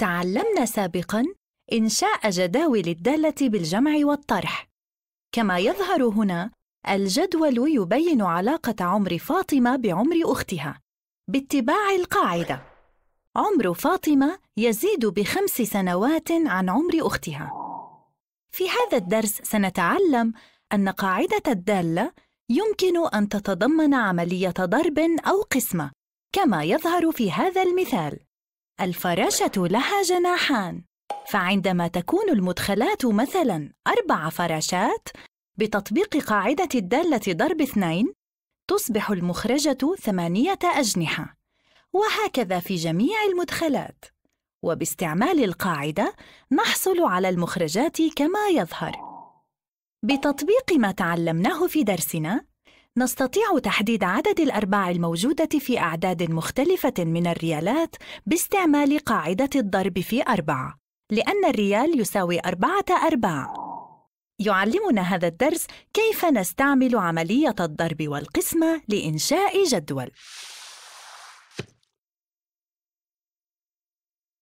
تعلمنا سابقاً إنشاء جداول الدالة بالجمع والطرح. كما يظهر هنا، الجدول يبين علاقة عمر فاطمة بعمر أختها باتباع القاعدة. عمر فاطمة يزيد بخمس سنوات عن عمر أختها. في هذا الدرس سنتعلم أن قاعدة الدالة يمكن أن تتضمن عملية ضرب أو قسمة، كما يظهر في هذا المثال. الفراشة لها جناحان فعندما تكون المدخلات مثلاً أربع فراشات بتطبيق قاعدة الدالة ضرب اثنين تصبح المخرجة ثمانية أجنحة وهكذا في جميع المدخلات وباستعمال القاعدة نحصل على المخرجات كما يظهر بتطبيق ما تعلمناه في درسنا نستطيع تحديد عدد الأرباع الموجودة في أعداد مختلفة من الريالات باستعمال قاعدة الضرب في أربعة، لأن الريال يساوي أربعة أرباع. يعلمنا هذا الدرس كيف نستعمل عملية الضرب والقسمة لإنشاء جدول.